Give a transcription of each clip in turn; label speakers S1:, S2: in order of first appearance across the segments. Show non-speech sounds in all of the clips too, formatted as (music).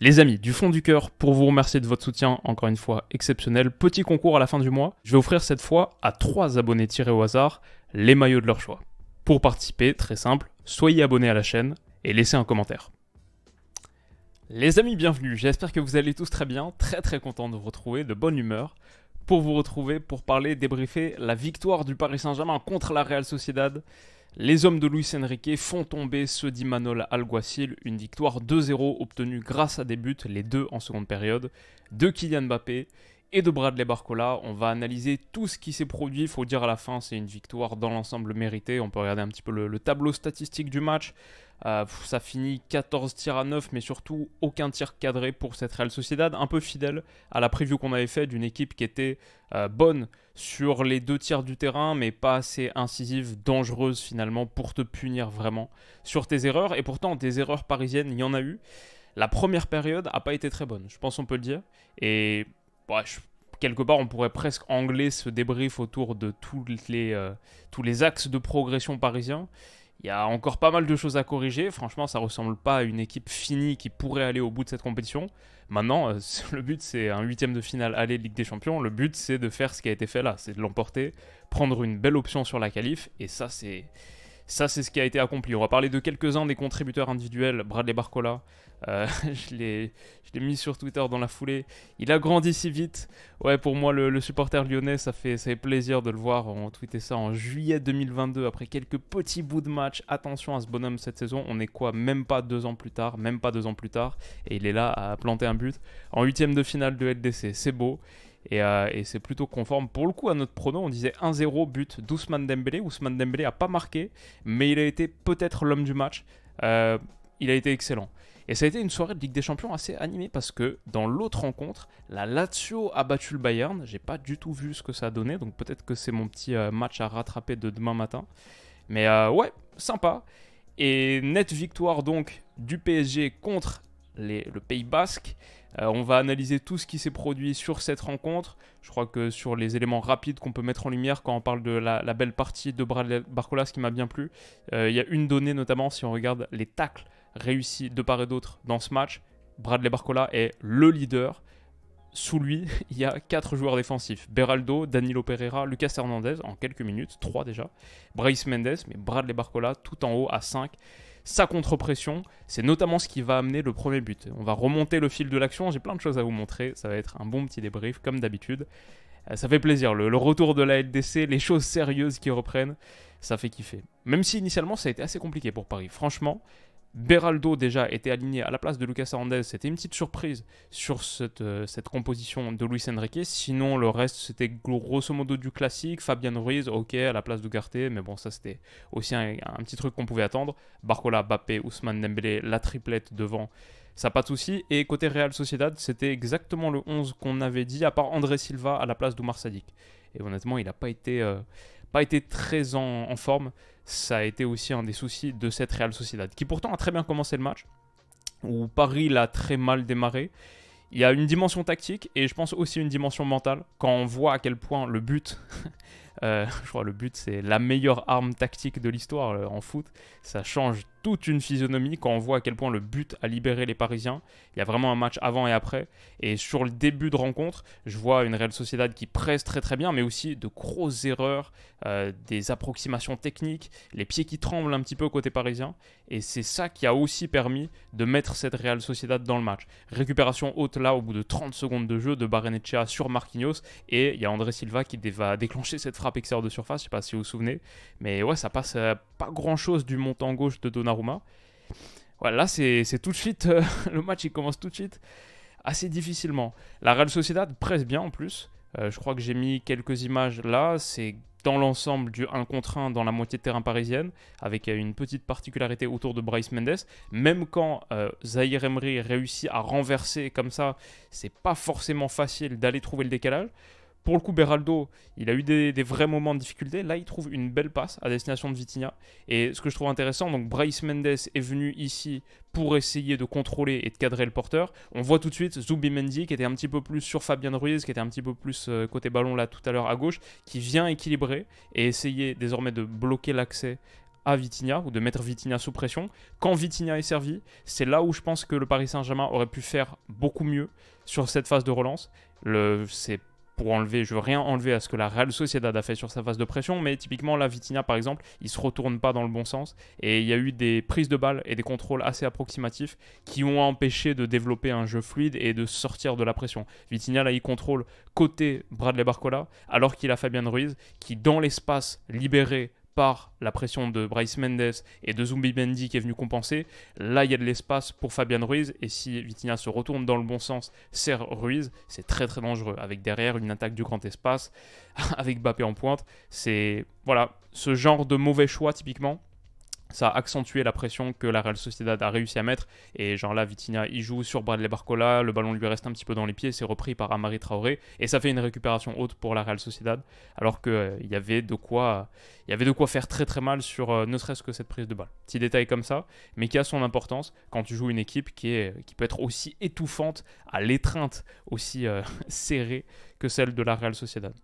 S1: Les amis, du fond du cœur, pour vous remercier de votre soutien, encore une fois exceptionnel, petit concours à la fin du mois, je vais offrir cette fois à 3 abonnés tirés au hasard les maillots de leur choix. Pour participer, très simple, soyez abonnés à la chaîne et laissez un commentaire. Les amis, bienvenue, j'espère que vous allez tous très bien, très très content de vous retrouver, de bonne humeur, pour vous retrouver pour parler, débriefer la victoire du Paris Saint-Germain contre la Real Sociedad. Les hommes de Luis Enrique font tomber ce d'Imanol Alguacil, une victoire 2-0 obtenue grâce à des buts, les deux en seconde période, de Kylian Mbappé et de Bradley Barcola. On va analyser tout ce qui s'est produit. Il faut dire à la fin, c'est une victoire dans l'ensemble méritée. On peut regarder un petit peu le, tableau statistique du match. Euh, ça finit 14 tirs à 9, mais surtout aucun tir cadré pour cette Real Sociedad. Un peu fidèle à la preview qu'on avait faite d'une équipe qui était euh, bonne sur les deux tiers du terrain, mais pas assez incisive, dangereuse finalement pour te punir vraiment sur tes erreurs. Et pourtant, des erreurs parisiennes, il y en a eu. La première période n'a pas été très bonne, je pense on peut le dire. Et bah, quelque part, on pourrait presque angler ce débrief autour de tous les, euh, tous les axes de progression parisiens. Il y a encore pas mal de choses à corriger. Franchement, ça ressemble pas à une équipe finie qui pourrait aller au bout de cette compétition. Maintenant, euh, (laughs) le but, c'est un huitième de finale aller Ligue des Champions. Le but, c'est de faire ce qui a été fait là. C'est de l'emporter, prendre une belle option sur la qualif. Et ça, c'est ça, c'est ce qui a été accompli. On va parler de quelques-uns des contributeurs individuels. Bradley Barcola, euh, (laughs) je l'ai mis sur Twitter dans la foulée. Il a grandi si vite. Ouais, pour moi, le, supporter lyonnais, ça fait, ça fait, plaisir de le voir. On tweetait ça en juillet 2022, après quelques petits bouts de match. Attention à ce bonhomme cette saison. On est quoi Même pas deux ans plus tard. Même pas deux ans plus tard. Et il est là à planter un but en huitième de finale de LDC. C'est beau. Euh, et, c'est plutôt conforme pour le coup à notre prono. On disait 1-0 but d'Ousmane Dembélé. Ousmane Dembélé a pas marqué, mais il a été peut-être l'homme du match. Euh, il a été excellent. Et ça a été une soirée de Ligue des Champions assez animée parce que dans l'autre rencontre, la Lazio a battu le Bayern. J'ai pas du tout vu ce que ça a donné, donc peut-être que c'est mon petit euh, match à rattraper de demain matin. Mais ouais, sympa. Et nette victoire donc du PSG contre le Pays Basque. Euh, on va analyser tout ce qui s'est produit sur cette rencontre. Je crois que sur les éléments rapides qu'on peut mettre en lumière quand on parle de la, belle partie de Bradley Barcola, ce qui m'a bien plu, euh, il y a une donnée notamment si on regarde les tacles réussis de part et d'autre dans ce match. Bradley Barcola est le leader sous lui, (laughs) il y a quatre joueurs défensifs. Beraldo, Danilo Pereira, Lucas Hernandez en quelques minutes, trois déjà. Bryce Mendes, mais Bradley Barcola tout en haut à 5 sa contre-pression. C'est notamment ce qui va amener le premier but. On va remonter le fil de l'action, j'ai plein de choses à vous montrer, ça va être un bon petit débrief comme d'habitude. Euh, ça fait plaisir, le, retour de la LDC, les choses sérieuses qui reprennent, ça fait kiffer. Même si initialement ça a été assez compliqué pour Paris, franchement, Beraldo déjà était aligné à la place de Lucas Hernandez, c'était une petite surprise sur cette, euh, cette composition de Luis Enrique. Sinon, le reste, c'était grosso modo du classique. Fabian Ruiz, ok, à la place de Garté, mais bon, ça c'était aussi un, petit truc qu'on pouvait attendre. Barcola, Bappé, Ousmane Dembélé, la triplette devant, ça pas de souci. Et côté Real Sociedad, c'était exactement le 11 qu'on avait dit, à part André Silva à la place d'Oumar Sadik. Et honnêtement, il n'a pas été... Euh, pas été très en, forme. Ça a été aussi un des soucis de cette Real Sociedad, qui pourtant a très bien commencé le match, où Paris l'a très mal démarré. Il y a une dimension tactique et je pense aussi une dimension mentale. Quand on voit à quel point le but, (laughs) euh, je crois le but c'est la meilleure arme tactique de l'histoire euh, en foot, ça change toute une physionomie quand on voit à quel point le but a libéré les Parisiens. Il y a vraiment un match avant et après. Et sur le début de rencontre, je vois une Real Sociedad qui presse très très bien, mais aussi de grosses erreurs, euh, des approximations techniques, les pieds qui tremblent un petit peu côté parisien. Et c'est ça qui a aussi permis de mettre cette Real Sociedad dans le match. Récupération haute là au bout de 30 secondes de jeu de Barrenechea sur Marquinhos. Et il y a André Silva qui va déclencher cette frappe extérieure de surface. Je sais pas si vous vous souvenez. Mais ouais, ça passe euh, pas grand chose du montant gauche de Donald voilà, c'est tout de suite, euh, (laughs) le match il commence tout de suite assez difficilement. La Real Sociedad presse bien en plus. Euh, je crois que j'ai mis quelques images là. C'est dans l'ensemble du 1 contre 1 dans la moitié de terrain parisienne, avec euh, une petite particularité autour de Bryce Mendes. Même quand Zaire Zahir Emery réussit à renverser comme ça, c'est pas forcément facile d'aller trouver le décalage pour le coup, Beraldo, il a eu des, vrais moments de difficulté. Là, il trouve une belle passe à destination de Vitinha. Et ce que je trouve intéressant, donc Bryce Mendes est venu ici pour essayer de contrôler et de cadrer le porteur. On voit tout de suite Zubi Mendy qui était un petit peu plus sur Fabien Ruiz, qui était un petit peu plus euh, côté ballon là tout à l'heure à gauche, qui vient équilibrer et essayer désormais de bloquer l'accès à Vitinha ou de mettre Vitinha sous pression. Quand Vitinha est servi, c'est là où je pense que le Paris Saint-Germain aurait pu faire beaucoup mieux sur cette phase de relance. Le, c'est pour enlever, je veux rien enlever à ce que la Real Sociedad a fait sur sa phase de pression, mais typiquement la Vitina par exemple, il se retourne pas dans le bon sens et il y a eu des prises de balles et des contrôles assez approximatifs qui ont empêché de développer un jeu fluide et de sortir de la pression. Vitina là, il contrôle côté Bradley Barcola alors qu'il a Fabian Ruiz qui dans l'espace libéré la pression de Bryce Mendes et de Zumbi Bendy qui est venu compenser. Là, il y a de l'espace pour Fabian Ruiz. Et si Vitinha se retourne dans le bon sens, sert Ruiz, c'est très très dangereux. Avec derrière une attaque du grand espace, (laughs) avec Bappé en pointe, c'est. Voilà, ce genre de mauvais choix typiquement ça a accentué la pression que la Real Sociedad a réussi à mettre. Et genre là, Vitinha, il joue sur Bradley Barcola, le ballon lui reste un petit peu dans les pieds, c'est repris par Amari Traoré, et ça fait une récupération haute pour la Real Sociedad, alors qu'il euh, y, avait de quoi, il y avait de quoi faire très très mal sur euh, ne serait-ce que cette prise de balle. Petit détail comme ça, mais qui a son importance quand tu joues une équipe qui, est, qui peut être aussi étouffante, à l'étreinte aussi euh, (laughs) serrée que celle de la Real Sociedad.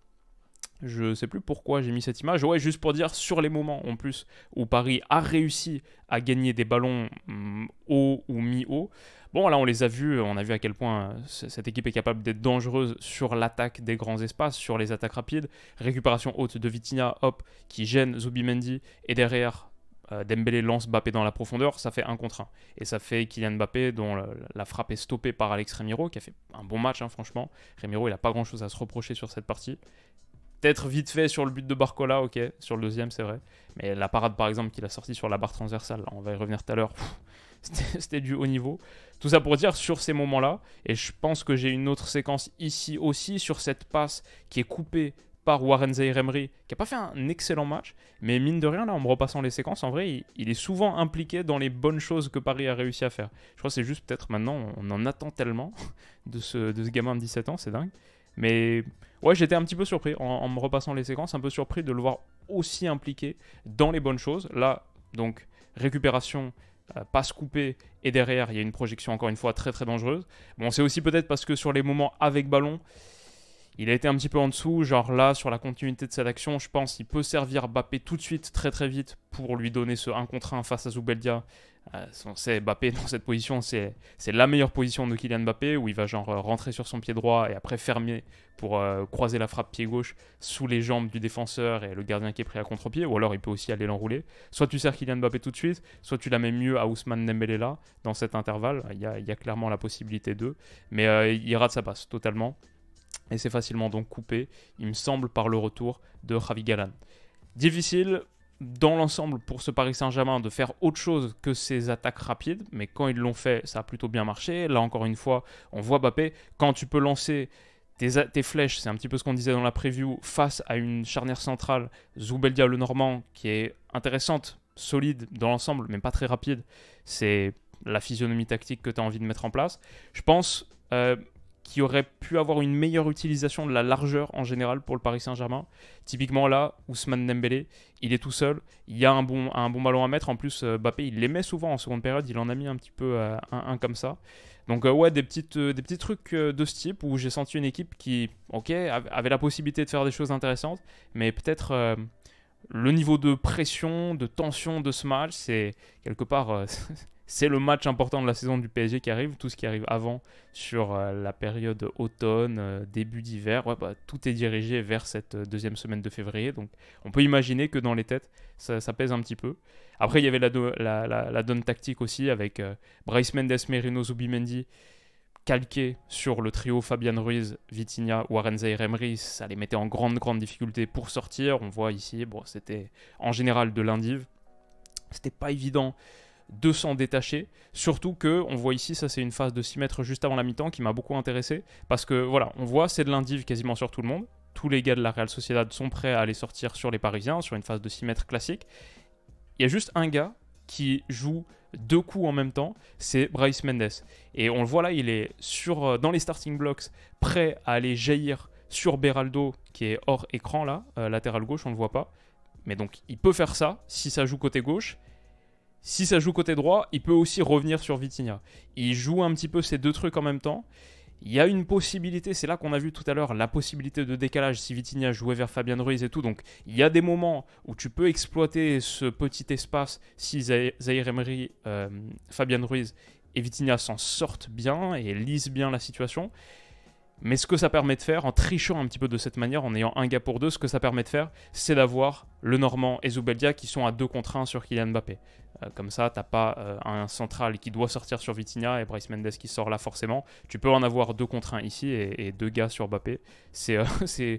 S1: Je sais plus pourquoi j'ai mis cette image. Ouais, juste pour dire sur les moments en plus où Paris a réussi à gagner des ballons mm, haut ou mi-haut. Bon, là, on les a vus, on a vu à quel point euh, cette équipe est capable d'être dangereuse sur l'attaque des grands espaces, sur les attaques rapides. Récupération haute de Vitinha, hop, qui gêne Zubimendi. Et derrière, euh, Dembélé lance Mbappé dans la profondeur, ça fait un contre 1. Et ça fait Kylian Mbappé, dont la, frappe est stoppée par Alex Ramiro, qui a fait un bon match, hein, franchement. Remiro, il n'a pas grand-chose à se reprocher sur cette partie être vite fait sur le but de Barcola, ok, sur le deuxième, c'est vrai. Mais la parade, par exemple, qu'il a sortie sur la barre transversale, on va y revenir tout à l'heure, (laughs) c'était du haut niveau. Tout ça pour dire sur ces moments-là, et je pense que j'ai une autre séquence ici aussi sur cette passe qui est coupée par Warren Zairemri, qui n'a pas fait un excellent match, mais mine de rien, là, en me repassant les séquences, en vrai, il, il est souvent impliqué dans les bonnes choses que Paris a réussi à faire. Je crois que c'est juste peut-être maintenant, on en attend tellement (laughs) de ce, de ce gamin de 17 ans, c'est dingue. Mais ouais, j'étais un petit peu surpris en, me repassant les séquences, un peu surpris de le voir aussi impliqué dans les bonnes choses. Là, donc, récupération, euh, passe coupée, et derrière, il y a une projection encore une fois très très dangereuse. Bon, c'est aussi peut-être parce que sur les moments avec ballon, il a été un petit peu en dessous, genre là, sur la continuité de cette action, je pense qu'il peut servir Bappé tout de suite, très très vite, pour lui donner ce 1 contre 1 face à Zubeldia euh, on sait Mbappé dans cette position, c'est la meilleure position de Kylian Mbappé où il va genre euh, rentrer sur son pied droit et après fermer pour euh, croiser la frappe pied gauche sous les jambes du défenseur et le gardien qui est pris à contre-pied, ou alors il peut aussi aller l'enrouler. Soit tu sers Kylian Mbappé tout de suite, soit tu la mets mieux à Ousmane Dembélé là, dans cet intervalle. Il y a, clairement la possibilité d'eux, mais il rate sa passe totalement. Et c'est facilement donc coupé, il me semble, par le retour de Javi Galan. Difficile, dans l'ensemble pour ce Paris Saint-Germain de faire autre chose que ses attaques rapides, mais quand ils l'ont fait, ça a plutôt bien marché. Là encore une fois, on voit Bappé, quand tu peux lancer tes, flèches, c'est un petit peu ce qu'on disait dans la preview, face à une charnière centrale, Zoubeldia le Normand, qui est intéressante, solide dans l'ensemble, mais pas très rapide, c'est la physionomie tactique que tu as envie de mettre en place. Je pense... Euh, qui aurait pu avoir une meilleure utilisation de la largeur en général pour le Paris Saint-Germain. Typiquement là, Ousmane Dembélé, il est tout seul, il y a un bon, un bon ballon à mettre. En plus, euh, Mbappé, il les met souvent en seconde période, il en a mis un petit peu euh, un, comme ça. Donc euh, ouais, des, petites, des petits trucs de ce type où j'ai senti une équipe qui, ok, avait la possibilité de faire des choses intéressantes, mais peut-être le niveau de pression, de tension de ce match, c'est quelque part, (laughs) c'est le match important de la saison du PSG qui arrive. Tout ce qui arrive avant sur euh, la période automne, euh, début d'hiver, bah, tout est dirigé vers cette euh, deuxième semaine de février. Donc on peut imaginer que dans les têtes, ça, pèse un petit peu. Après, il y avait la, donne tactique aussi avec Bryce Mendes, Merino, Zubimendi calqué sur le trio Fabian Ruiz, Vitinha, Warren et emery ça les mettait en grande, grande difficulté pour sortir. On voit ici, c'était en général de l'indive. C'était pas évident 200 détachés. Surtout que, on voit ici, ça c'est une phase de 6 mètres juste avant la mi-temps qui m'a beaucoup intéressé. Parce que voilà, on voit c'est de l'indiv quasiment sur tout le monde. Tous les gars de la Real Sociedad sont prêts à aller sortir sur les Parisiens, sur une phase de 6 mètres classique. Il y a juste un gars qui joue deux coups en même temps, c'est Bryce Mendes. Et on le voit là, il est sur, euh, dans les starting blocks, prêt à aller jaillir sur Beraldo, qui est hors écran là, euh, latéral gauche, on ne le voit pas. Mais donc il peut faire ça si ça joue côté gauche. Si ça joue côté droit, il peut aussi revenir sur Vitinha. Il joue un petit peu ces deux trucs en même temps. Il y a une possibilité, c'est là qu'on a vu tout à l'heure la possibilité de décalage si Vitinha jouait vers Fabian Ruiz et tout. Donc il y a des moments où tu peux exploiter ce petit espace si Zaire Emery, euh, Fabian Ruiz et Vitinha s'en sortent bien et lisent bien la situation. Mais ce que ça permet de faire, en trichant un petit peu de cette manière, en ayant un gars pour deux, ce que ça permet de faire, c'est d'avoir le Normand et Zubeldia qui sont à deux contre 1 sur Kylian Mbappé. Euh, comme ça, t'as pas euh, un central qui doit sortir sur Vitinha et Bryce Mendes qui sort là forcément. Tu peux en avoir deux contre 1 ici et, 2 deux gars sur Mbappé. C'est, euh, (laughs)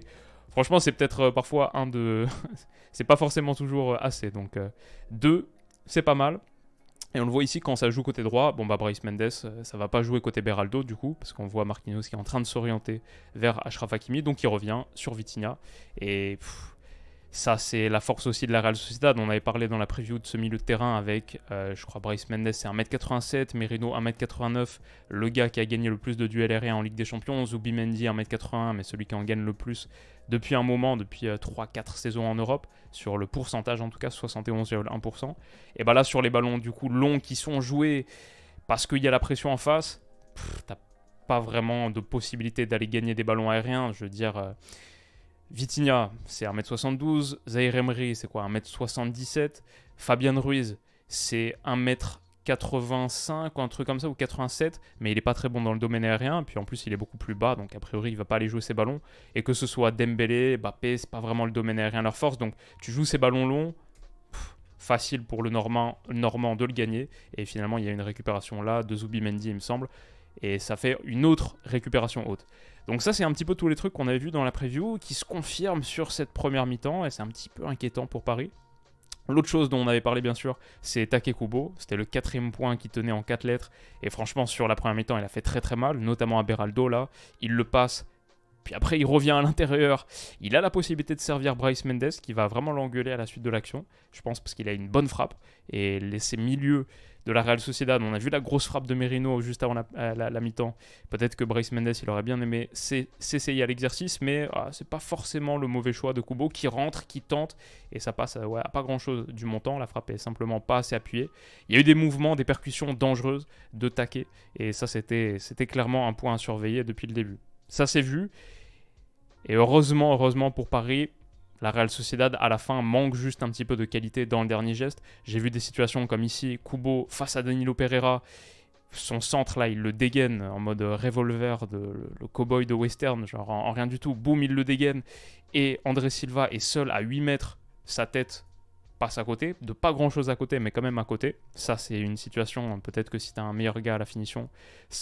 S1: Franchement, c'est peut-être parfois un de... (laughs) c'est pas forcément toujours assez. Donc deux, c'est pas mal. Et on le voit ici quand ça joue côté droit, bon bah Bryce Mendes, euh, ça va pas jouer côté Beraldo du coup, parce qu'on voit Marquinhos qui est en train de s'orienter vers Ashraf Hakimi, donc il revient sur Vitinha. Et ça, c'est la force aussi de la Real Sociedad. On avait parlé dans la preview de ce milieu de terrain avec, euh, je crois, Bryce Mendes, c'est 1m87, Merino 1m89, le gars qui a gagné le plus de duels aériens en Ligue des Champions, Zubimendi 1m81, mais celui qui en gagne le plus depuis un moment, depuis 3-4 euh, saisons en Europe, sur le pourcentage en tout cas, 71,1%. Et bien bah là, sur les ballons du coup longs qui sont joués parce qu'il y a la pression en face, t'as pas vraiment de possibilité d'aller gagner des ballons aériens. Je veux dire. Euh, Vitinha, c'est 1m72. Zaire Emery, c'est quoi 1m77. Fabian Ruiz, c'est 1m85 ou un truc comme ça, ou 87. Mais il n'est pas très bon dans le domaine aérien. Puis en plus, il est beaucoup plus bas. Donc a priori, il va pas aller jouer ses ballons. Et que ce soit Dembélé, ce c'est pas vraiment le domaine aérien leur force. Donc tu joues ces ballons longs. facile pour le Normand, Normand de le gagner. Et finalement, il y a une récupération là de Mendy, il me semble et ça fait une autre récupération haute. Donc ça, c'est un petit peu tous les trucs qu'on avait vus dans la preview qui se confirment sur cette première mi-temps, et c'est un petit peu inquiétant pour Paris. L'autre chose dont on avait parlé, bien sûr, c'est Takekubo. C'était le quatrième point qui tenait en quatre lettres. Et franchement, sur la première mi-temps, il a fait très très mal, notamment à Beraldo, là. Il le passe puis après, il revient à l'intérieur. Il a la possibilité de servir Bryce Mendes, qui va vraiment l'engueuler à la suite de l'action, je pense, parce qu'il a une bonne frappe. Et ces milieux de la Real Sociedad, on a vu la grosse frappe de Merino juste avant la, mi-temps. Peut-être que Bryce Mendes, il aurait bien aimé s'essayer à l'exercice, mais ah, c'est pas forcément le mauvais choix de Kubo, qui rentre, qui tente, et ça passe à pas grand-chose du montant. La frappe est simplement pas assez appuyée. Il y a eu des mouvements, des percussions dangereuses de taquet, et ça, c'était clairement un point à surveiller depuis le début. Ça s'est vu. Et heureusement, heureusement pour Paris, la Real Sociedad à la fin manque juste un petit peu de qualité dans le dernier geste. J'ai vu des situations comme ici, Kubo face à Danilo Pereira, son centre là, il le dégaine en mode revolver de le, cowboy de western, genre en, en rien du tout, boum, il le dégaine. Et André Silva est seul à 8 mètres, sa tête passe à côté, de pas grand chose à côté, mais quand même à côté. Ça, c'est une situation, peut-être que si tu un meilleur gars à la finition,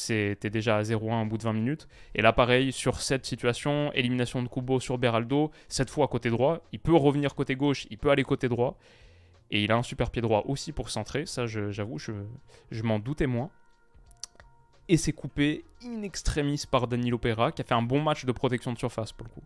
S1: t'es déjà à 0-1 au bout de 20 minutes. Et là, pareil, sur cette situation, élimination de Kubo sur Beraldo, cette fois à côté droit, il peut revenir côté gauche, il peut aller côté droit. Et il a un super pied droit aussi pour centrer, ça j'avoue, je, m'en doutais moins. Et c'est coupé in extremis par Danilo Perra qui a fait un bon match de protection de surface pour le coup.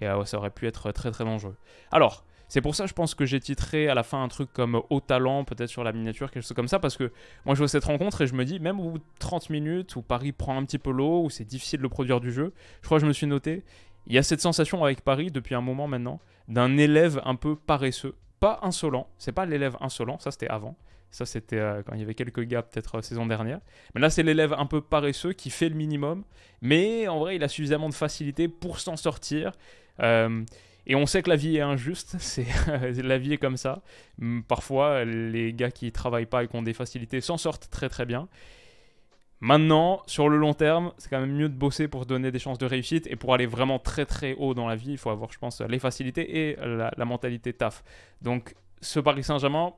S1: Et euh, ça aurait pu être très très dangereux. Alors, c'est pour ça, je pense que j'ai titré à la fin un truc comme haut talent, peut-être sur la miniature, quelque chose comme ça, parce que moi je vois cette rencontre et je me dis, même au bout de 30 minutes où Paris prend un petit peu l'eau, où c'est difficile de produire du jeu, je crois que je me suis noté, il y a cette sensation avec Paris depuis un moment maintenant, d'un élève un peu paresseux, pas insolent, c'est pas l'élève insolent, ça c'était avant, ça, c'était euh, quand il y avait quelques gars, peut-être euh, saison dernière. Mais là, c'est l'élève un peu paresseux qui fait le minimum. Mais en vrai, il a suffisamment de facilité pour s'en sortir. Euh, et on sait que la vie est injuste, (laughs) c'est euh, la vie est comme ça. Mm, parfois, les gars qui travaillent pas et qui ont des facilités s'en sortent très très bien. Maintenant, sur le long terme, c'est quand même mieux de bosser pour se donner des chances de réussite et pour aller vraiment très très haut dans la vie, il faut avoir, je pense, les facilités et la, la mentalité taf. Donc, ce Paris Saint-Germain,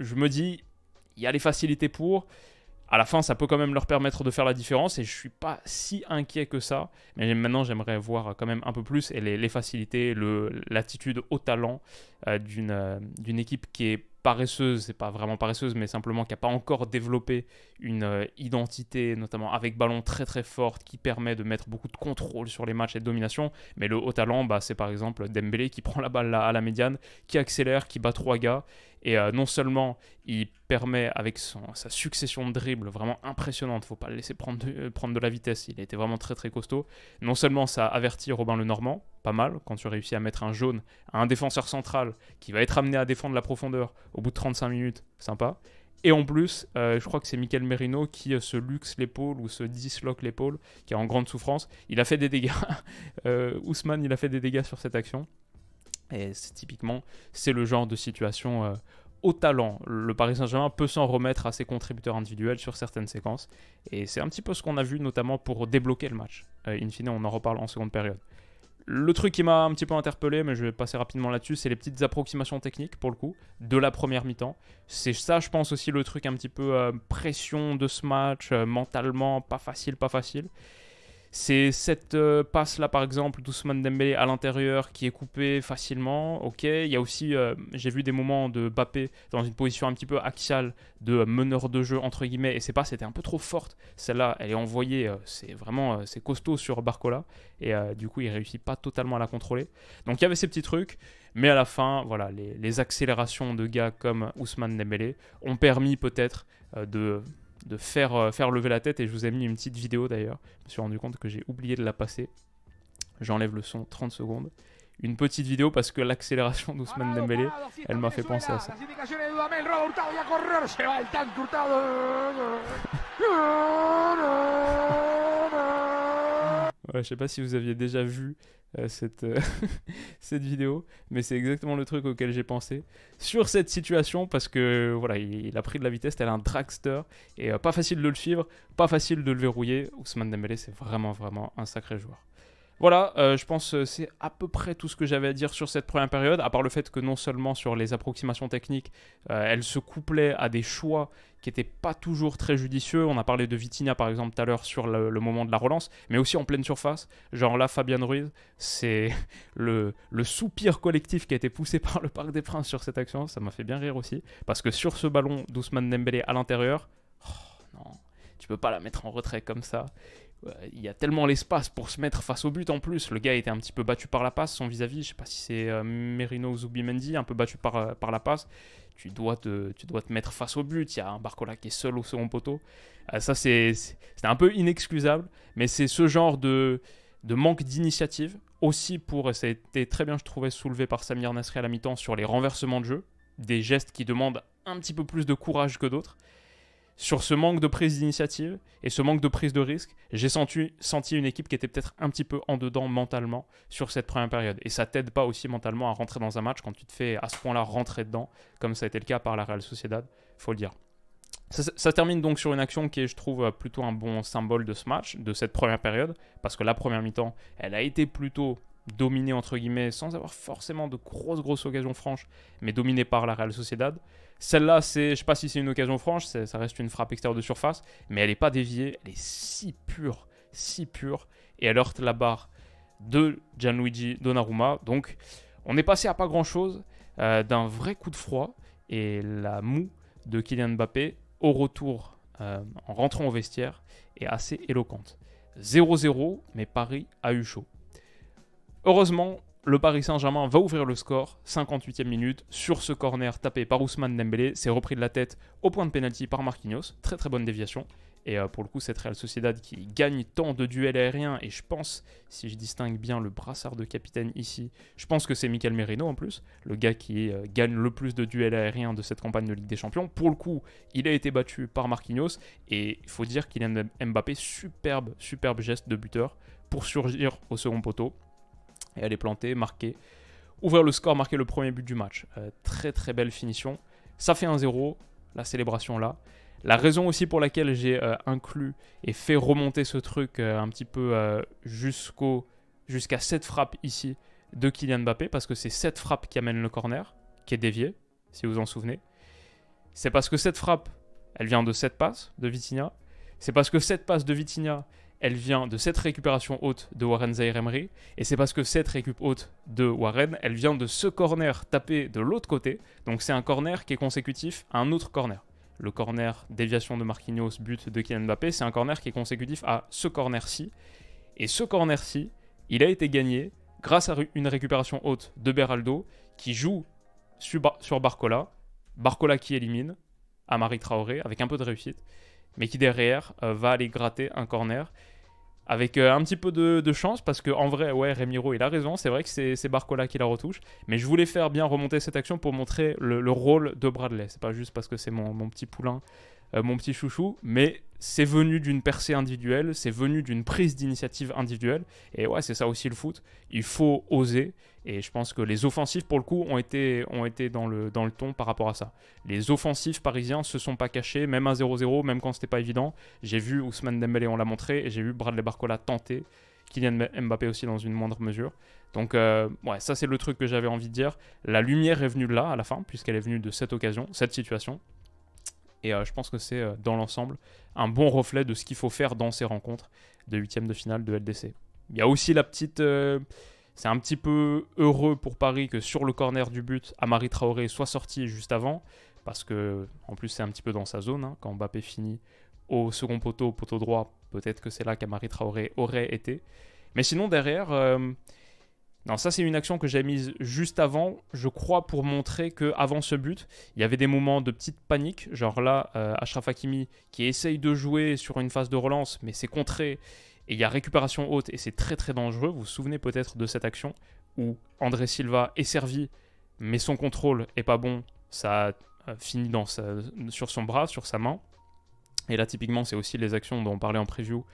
S1: je me dis, il y a les facilités pour, à la fin, ça peut quand même leur permettre de faire la différence et je ne suis pas si inquiet que ça. Mais maintenant, j'aimerais voir quand même un peu plus et les, facilités, l'attitude au talent euh, euh, d'une équipe qui est paresseuse, c'est pas vraiment paresseuse, mais simplement qui n'a pas encore développé une euh, identité, notamment avec ballon très très forte, qui permet de mettre beaucoup de contrôle sur les matchs et de domination. Mais le haut talent, bah, c'est par exemple Dembélé qui (laughs) prend la balle à la médiane, qui accélère, qui bat trois gars et euh, non seulement il permet avec sa succession de dribbles vraiment impressionnante, faut pas le laisser euh, prendre de, la vitesse, il a été vraiment très très costaud. Non seulement ça avertit Robin Lenormand, pas mal, quand tu réussis à mettre un jaune à un défenseur central qui va être amené à défendre la profondeur au bout de 35 minutes, sympa. Et en plus, euh, je crois que c'est Michael Merino qui se luxe l'épaule ou se disloque l'épaule, qui est en grande souffrance. Il a fait des dégâts. (laughs) Ousmane, il a fait des dégâts sur cette action. Et typiquement, c'est le genre de situation euh, au talent. Le Paris Saint-Germain peut s'en remettre à ses contributeurs individuels sur certaines séquences. Et c'est un petit peu ce qu'on a vu notamment pour débloquer le match. Euh, in fine, on en reparle en seconde période. Le truc qui m'a un petit peu interpellé, mais je vais passer rapidement là-dessus, c'est les petites approximations techniques, pour le coup, de la première mi-temps. C'est ça, je pense, aussi le truc un petit peu euh, pression de ce match, mentalement, pas facile, pas facile. C'est cette euh, passe-là, par exemple, d'Ousmane Dembélé à l'intérieur qui est coupée facilement. Ok, il y a aussi, euh, j'ai vu des moments de Bappé dans une position un petit peu axiale de meneur de jeu, entre guillemets, et ses passes étaient un peu trop fortes. Celle-là, elle est envoyée, euh, c'est vraiment c'est costaud sur Barcola, et du coup, il réussit pas totalement à la contrôler. Donc il y avait ces petits trucs. Mais à la fin, voilà, les, accélérations de gars comme Ousmane Dembélé ont permis peut-être de de faire, euh, faire lever la tête. Et je vous ai mis une petite vidéo d'ailleurs. Je me suis rendu compte que j'ai oublié de la passer. J'enlève le son 30 secondes. Une petite vidéo parce que l'accélération (laughs) d'Ousmane ah, Dembélé, elle m'a fait penser à ça. Ouais, je sais pas si vous aviez déjà vu euh, cette, euh, (laughs) cette vidéo, mais c'est exactement le truc auquel j'ai pensé sur cette situation parce que voilà, il, a pris de la vitesse, Elle est un dragster et euh, pas facile de le suivre, pas facile de le verrouiller. Ousmane Dembélé, c'est vraiment vraiment un sacré joueur. Voilà, euh, je pense que euh, c'est à peu près tout ce que j'avais à dire sur cette première période, à part le fait que non seulement sur les approximations techniques, elle euh, elles se couplaient à des choix qui n'étaient pas toujours très judicieux. On a parlé de Vitinha par exemple tout à l'heure sur le, moment de la relance, mais aussi en pleine surface. Genre là, Fabienne Ruiz, c'est (laughs) le, soupir collectif qui a été poussé par le Parc des Princes sur cette action. Ça m'a fait bien rire aussi, parce que sur ce ballon d'Ousmane Dembélé à l'intérieur, oh non, tu peux pas la mettre en retrait comme ça. Euh, il y a tellement l'espace pour se mettre face au but en plus. Le gars était un petit peu battu par la passe, son vis-à-vis, je je sais pas si c'est euh, Merino ou Zubimendi, un peu battu par, euh, par la passe. Tu dois, te, tu dois te mettre face au but. Il y a un Barcola qui est seul au second poteau. ça, c'est un peu inexcusable, mais c'est ce genre de, manque d'initiative. Aussi pour, ça a été très bien, je trouvais, soulevé par Samir Nasri à la mi-temps sur les renversements de jeu, des gestes qui demandent un petit peu plus de courage que d'autres sur ce manque de prise d'initiative et ce manque de prise de risque, j'ai senti, une équipe qui était peut-être un petit peu en dedans mentalement sur cette première période. Et ça t'aide pas aussi mentalement à rentrer dans un match quand tu te fais à ce point-là rentrer dedans, comme ça a été le cas par la Real Sociedad, faut le dire. Ça, termine donc sur une action qui est, je trouve, plutôt un bon symbole de ce match, de cette première période, parce que la première mi-temps, elle a été plutôt dominée, entre guillemets, sans avoir forcément de grosses, grosses occasions franches, mais dominée par la Real Sociedad. Celle-là, c'est, je sais pas si c'est une occasion franche, ça reste une frappe extérieure de surface, mais elle n'est pas déviée, elle est si pure, si pure, et elle heurte la barre de Gianluigi Donnarumma. Donc, on est passé à pas grand-chose euh, d'un vrai coup de froid et la moue de Kylian Mbappé au retour euh, en rentrant au vestiaire est assez éloquente. 0-0, mais Paris a eu chaud. Heureusement, le Paris Saint-Germain va ouvrir le score, 58e minute, sur ce corner tapé par Ousmane Dembélé, c'est repris de la tête au point de pénalty par Marquinhos, très très bonne déviation. Et euh, pour le coup, cette Real Sociedad qui gagne tant de duels aériens, et je pense, si je distingue bien le brassard de capitaine ici, je pense que c'est Michael Merino en plus, le gars qui euh, gagne le plus de duels aériens de cette campagne de Ligue des Champions. Pour le coup, il a été battu par Marquinhos, et il faut dire qu'il a Mbappé, superbe, superbe geste de buteur pour surgir au second poteau et est plantée, marquée, ouvrir le score, marquer le premier but du match. Euh, très très belle finition. Ça fait 1-0, la célébration là. La raison aussi pour laquelle j'ai euh, inclus et fait remonter ce truc euh, un petit peu jusqu'à cette frappe ici de Kylian Mbappé, parce que c'est cette frappe qui amène le corner, qui est dévié, si vous en souvenez. C'est parce que cette frappe, elle vient de cette passe de Vitinha. C'est parce que cette passe de Vitinha, elle vient de cette récupération haute de Warren Zaire Emery, et c'est parce que cette récup haute de Warren, elle vient de ce corner tapé de l'autre côté, donc c'est un corner qui est consécutif à un autre corner. Le corner déviation de Marquinhos, but de Kylian Mbappé, c'est un corner qui est consécutif à ce corner-ci, et ce corner-ci, il a été gagné grâce à une récupération haute de Beraldo, qui joue sur, Barcola, Barcola qui élimine, à Traoré, avec un peu de réussite, mais qui derrière euh, va aller gratter un corner. Avec euh, un petit peu de, chance, parce que en vrai, ouais, Remiro, il a raison. C'est vrai que c'est Barcola qui la retouche. Mais je voulais faire bien remonter cette action pour montrer le, rôle de Bradley. C'est pas juste parce que c'est mon petit poulain euh, mon petit chouchou, mais c'est venu d'une percée individuelle, c'est venu d'une prise d'initiative individuelle. Et ouais, c'est ça aussi le foot. Il faut oser. Et je pense que les offensives pour le coup, ont été, ont été dans, le, dans le ton par rapport à ça. Les offensives parisiens se sont pas cachés, même à 0-0, même quand c'était pas évident. J'ai vu Ousmane Dembélé, on l'a montré, et j'ai vu Bradley Barcola tenter. Kylian Mbappé aussi dans une moindre mesure. Donc euh, ouais, ça c'est le truc que j'avais envie de dire. La lumière est venue là à la fin, puisqu'elle est venue de cette occasion, cette situation, et euh, je pense que c'est, euh, dans l'ensemble, un bon reflet de ce qu'il faut faire dans ces rencontres de huitième de finale de LDC. Il y a aussi la petite... Euh, c'est un petit peu heureux pour Paris que sur le corner du but, Amari Traoré soit sorti juste avant, parce que en plus c'est un petit peu dans sa zone, hein. quand Mbappé finit au second poteau, au poteau droit, peut-être que c'est là qu'Amari Traoré aurait été. Mais sinon derrière, non, ça c'est une action que j'ai mise juste avant, je crois pour montrer que avant ce but, il y avait des moments de petite panique, genre là, euh, Ashraf Hakimi qui essaye de jouer sur une phase de relance, mais c'est contré, et il y a récupération haute, et c'est très très dangereux. Vous vous souvenez peut-être de cette action où André Silva est servi, mais son contrôle est pas bon, ça euh, finit dans sur son bras, sur sa main. Et là typiquement c'est aussi les actions dont on parlait en preview,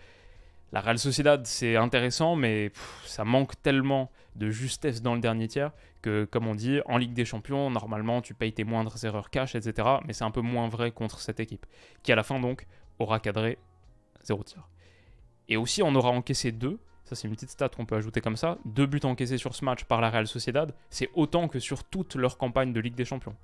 S1: la Real Sociedad, c'est intéressant, mais ça manque tellement de justesse dans le dernier tiers que, comme on dit, en Ligue des Champions, normalement, tu payes tes moindres erreurs cash, etc. Mais c'est un peu moins vrai contre cette équipe, qui à la fin, donc, aura cadré 0 tir. Et aussi, on aura encaissé 2, ça c'est une petite stat qu'on peut ajouter comme ça, 2 buts encaissés sur ce match par la Real Sociedad, c'est autant que sur toute leur campagne de Ligue des Champions,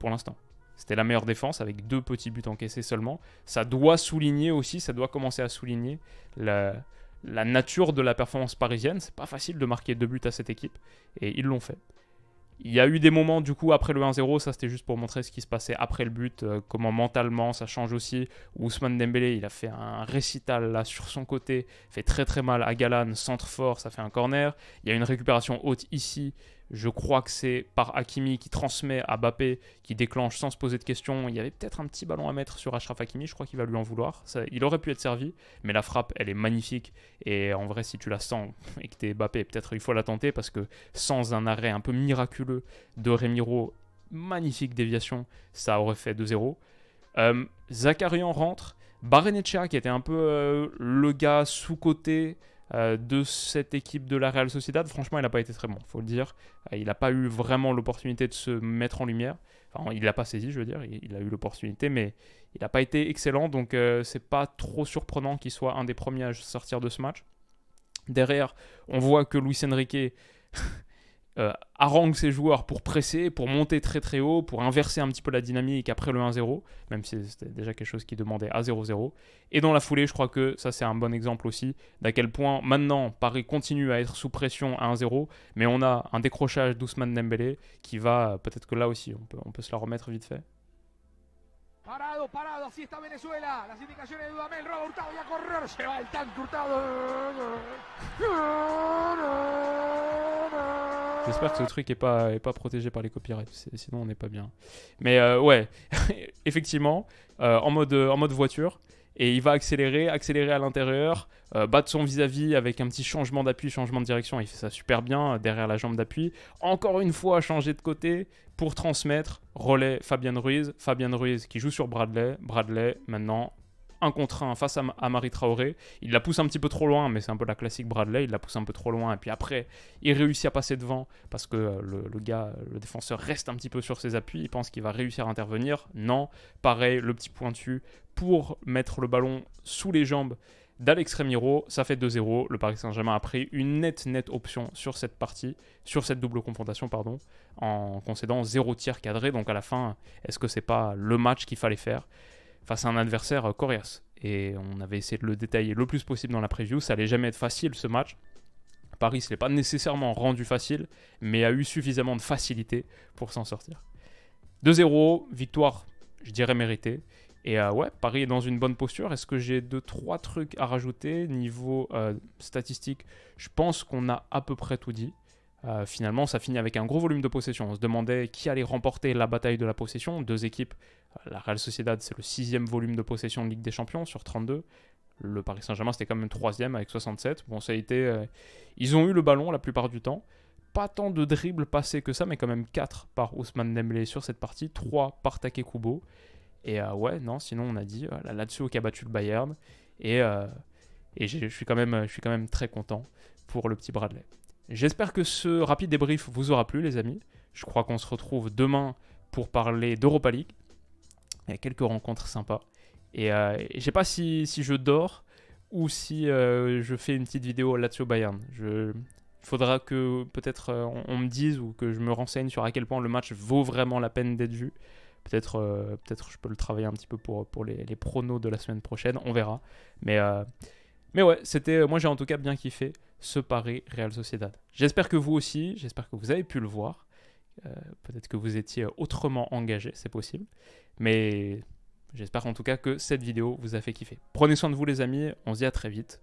S1: pour l'instant. C'était la meilleure défense avec deux petits buts encaissés seulement. Ça doit souligner aussi, ça doit commencer à souligner la, nature de la performance parisienne. C'est pas facile de marquer deux buts à cette équipe et ils l'ont fait. Il y a eu des moments du coup après le 1-0, ça c'était juste pour montrer ce qui se passait après le but, euh, comment mentalement ça change aussi. Ousmane Dembélé, il a fait un récital là sur son côté, fait très très mal à Galan, centre fort, ça fait un corner. Il y a une récupération haute ici je crois que c'est par Hakimi qui transmet à Bappé, qui déclenche sans se poser de questions. Il y avait peut-être un petit ballon à mettre sur Ashraf Hakimi, je crois qu'il va lui en vouloir. il aurait pu être servi, mais la frappe, elle est magnifique. Et en vrai, si tu la sens (laughs) et que t'es Bappé, peut-être il faut la tenter parce que sans un arrêt un peu miraculeux de Remiro, magnifique déviation, ça aurait fait 2-0. Euh, Zakarian rentre. Barenetcha, qui était un peu euh, le gars sous-côté, euh, de cette équipe de la Real Sociedad, franchement, il n'a pas été très bon, faut le dire. Euh, il n'a pas eu vraiment l'opportunité de se mettre en lumière. Enfin, il l'a pas saisi, je veux dire. Il, a eu l'opportunité, mais il n'a pas été excellent. Donc, euh, c'est pas trop surprenant qu'il soit un des premiers à sortir de ce match. Derrière, on voit que Luis Enrique (laughs) Euh, harangue ses joueurs pour presser, pour monter très très haut, pour inverser un petit peu la dynamique après le 1-0, même si c'était déjà quelque chose qui demandait à 0-0. Et dans la foulée, je crois que ça c'est un bon exemple aussi d'à quel point maintenant Paris continue à être sous pression à 1-0, mais on a un décrochage d'Ousmane Dembélé qui va peut-être que là aussi on peut, on se la remettre vite fait. J'espère que ce truc est pas, est pas protégé par les copyrights, sinon on n'est pas bien. Mais euh, ouais, (laughs) effectivement, euh, en, mode, en mode voiture, et il va accélérer, accélérer à l'intérieur, euh, battre son vis-à-vis avec un petit changement d'appui, changement de direction. Il fait ça super bien derrière la jambe d'appui. Encore une fois, changer de côté pour transmettre relais Fabian Ruiz. Fabian Ruiz qui joue sur Bradley. Bradley maintenant un contre un face à, Marie Traoré. Il la pousse un petit peu trop loin, mais c'est un peu la classique Bradley. Il la pousse un peu trop loin. Et puis après, il réussit à passer devant parce que euh, le, gars, euh, le défenseur, reste un petit peu sur ses appuis. Il pense qu'il va réussir à intervenir. Non, pareil, le petit pointu pour mettre le ballon sous les jambes d'Alex Remiro, ça fait 2-0. Le Paris Saint-Germain a pris une nette, nette option sur cette partie, sur cette double confrontation, pardon, en concédant 0 tiers cadré. Donc à la fin, est-ce que c'est pas le match qu'il fallait faire face à un adversaire euh, coriace. Et on avait essayé de le détailler le plus possible dans la preview. Ça allait jamais être facile ce match. Paris ne l'est pas nécessairement rendu facile, mais a eu suffisamment de facilité pour s'en sortir. 2-0, victoire, je dirais méritée. Et euh, ouais, Paris est dans une bonne posture. Est-ce que j'ai 2-3 trucs à rajouter niveau euh, statistique Je pense qu'on a à peu près tout dit. finalement, ça finit avec un gros volume de possession. On se demandait qui allait remporter la bataille de la possession. Deux équipes la Real Sociedad, c'est le sixième volume de possession de Ligue des Champions sur 32. Le Paris Saint-Germain, c'était quand même troisième avec 67. Bon, ça a été. Euh, ils ont eu le ballon la plupart du temps. Pas tant de dribbles passés que ça, mais quand même 4 par Ousmane Dembélé sur cette partie, 3 par Takekubo. Et euh, ouais, non, sinon on a dit euh, là-dessus qu'il a battu le Bayern. Et, et je suis quand je suis quand même très content pour le petit Bradley. J'espère que ce rapide débrief vous aura plu, les amis. Je crois qu'on se retrouve demain pour parler d'Europa League. Il y a quelques rencontres sympas. Et euh, je sais pas si, si, je dors ou si euh, je fais une petite vidéo Lazio Bayern. Il faudra que peut-être euh, on, me dise ou que je me renseigne sur à quel point le match vaut vraiment la peine d'être vu. Peut-être euh, peut-être je peux le travailler un petit peu pour, pour les, pronos de la semaine prochaine, on verra. Mais, mais ouais, c'était moi j'ai en tout cas bien kiffé ce pari Real Sociedad. J'espère que vous aussi, j'espère que vous avez pu le voir. Euh, peut-être que vous étiez autrement engagé, c'est possible. Mais j'espère en tout cas que cette vidéo vous a fait kiffer. Prenez soin de vous les amis, on se dit à très vite.